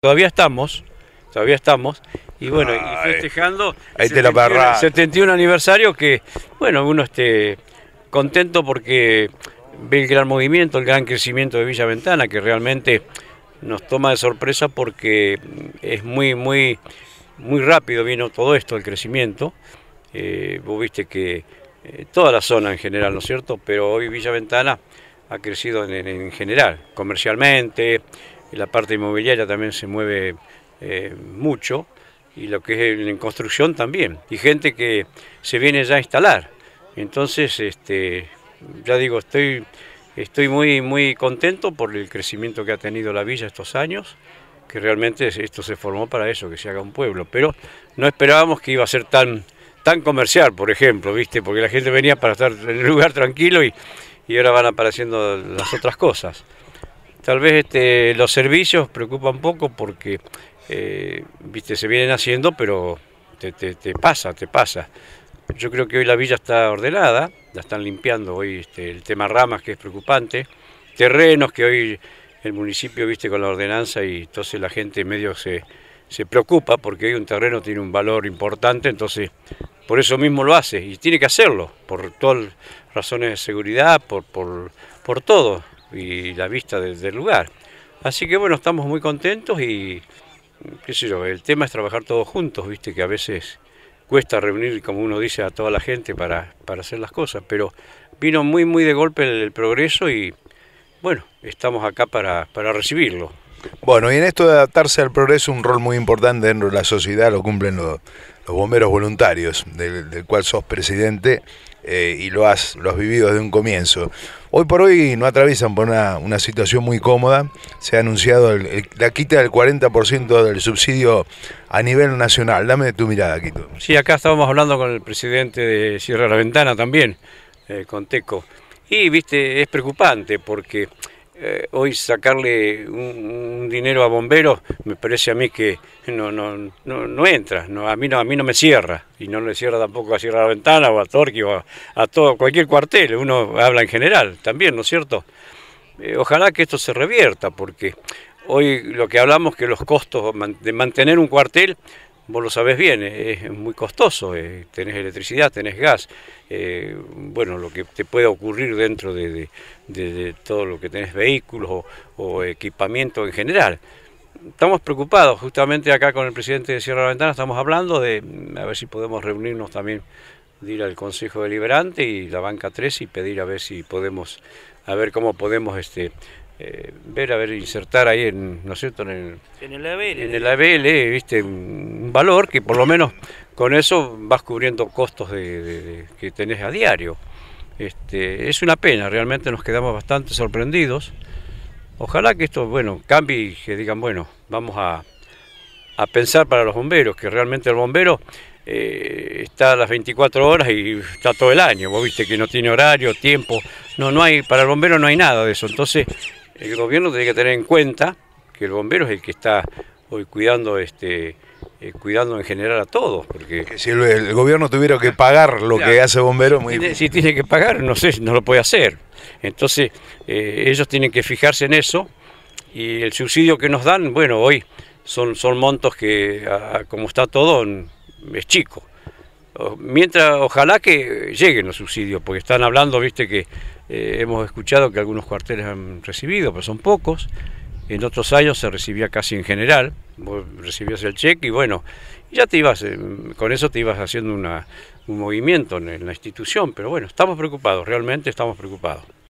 Todavía estamos, todavía estamos, y bueno, y festejando el 71, aniversario que, bueno, uno esté contento porque ve el gran movimiento, el gran crecimiento de Villa Ventana, que realmente nos toma de sorpresa porque es muy, muy, muy rápido vino todo esto, el crecimiento. Eh, vos viste que eh, toda la zona en general, ¿no es cierto? Pero hoy Villa Ventana ha crecido en general, comercialmente, la parte inmobiliaria también se mueve eh, mucho y lo que es en construcción también. Y gente que se viene ya a instalar. Entonces, este, ya digo, estoy, estoy muy, muy contento por el crecimiento que ha tenido la villa estos años, que realmente esto se formó para eso, que se haga un pueblo. Pero no esperábamos que iba a ser tan, tan comercial, por ejemplo, ¿viste? Porque la gente venía para estar en el lugar tranquilo y, y ahora van apareciendo las otras cosas. Tal vez este, los servicios preocupan poco porque eh, viste, se vienen haciendo, pero te, pasa, te pasa. Yo creo que hoy la villa está ordenada, la están limpiando hoy este, el tema ramas que es preocupante, terrenos que hoy el municipio viste con la ordenanza y entonces la gente medio se, preocupa porque hoy un terreno tiene un valor importante, entonces por eso mismo lo hace y tiene que hacerlo, por todas razones de seguridad, por, por, por todo y la vista del, lugar. Así que bueno, estamos muy contentos y qué sé yo, el tema es trabajar todos juntos, viste que a veces cuesta reunir, como uno dice, a toda la gente para, hacer las cosas, pero vino muy, muy de golpe el, progreso y bueno, estamos acá para, para recibirlo. Bueno, y en esto de adaptarse al progreso, un rol muy importante dentro de la sociedad lo cumplen los, los bomberos voluntarios, del, cual sos presidente eh, y lo has, vivido desde un comienzo. Hoy por hoy no atraviesan por una, situación muy cómoda. Se ha anunciado la quita del 40% del subsidio a nivel nacional. Dame tu mirada, Quito. Sí, acá estábamos hablando con el presidente de Cierra la Ventana también, eh, con Teco. Y, viste, es preocupante porque eh, hoy sacarle un, dinero a bomberos me parece a mí que no, no, no, entra, no, a, mí no, a mí no me cierra, y no le cierra tampoco a cierra la Ventana o a Torqui o a, todo, cualquier cuartel, uno habla en general también, ¿no es cierto? Eh, ojalá que esto se revierta, porque hoy lo que hablamos que los costos de mantener un cuartel vos lo sabés bien, eh, es muy costoso, eh, tenés electricidad, tenés gas, eh, bueno, lo que te pueda ocurrir dentro de, todo lo que tenés vehículos o, equipamiento en general. Estamos preocupados, justamente acá con el presidente de Sierra la Ventana estamos hablando de a ver si podemos reunirnos también, ir al Consejo Deliberante y la banca 3 y pedir a ver si podemos, a ver cómo podemos este, ver, a ver, insertar ahí, en, ¿no es cierto?, en el, en el ABL, en el ABL ¿viste? valor que por lo menos con eso vas cubriendo costos de, que tenés a diario. Este, es una pena, realmente nos quedamos bastante sorprendidos. Ojalá que esto, bueno, cambie y que digan, bueno, vamos a, pensar para los bomberos, que realmente el bombero eh, está a las 24 horas y está todo el año, vos viste que no tiene horario, tiempo, no, no hay, para el bombero no hay nada de eso, entonces el gobierno tiene que tener en cuenta que el bombero es el que está hoy cuidando este, eh, cuidando en general a todos. Porque si el, gobierno tuviera que pagar lo que hace bombero, muy... si tiene que pagar, no sé, no lo puede hacer. Entonces, eh, ellos tienen que fijarse en eso y el subsidio que nos dan, bueno, hoy son, son montos que, como está todo, es chico. Mientras, ojalá que lleguen los subsidios, porque están hablando, viste, que eh, hemos escuchado que algunos cuarteles han recibido, pero son pocos. En otros años se recibía casi en general, recibías el cheque y bueno, ya te ibas, eh, con eso te ibas haciendo un movimiento en la institución, pero bueno, estamos preocupados, realmente estamos preocupados.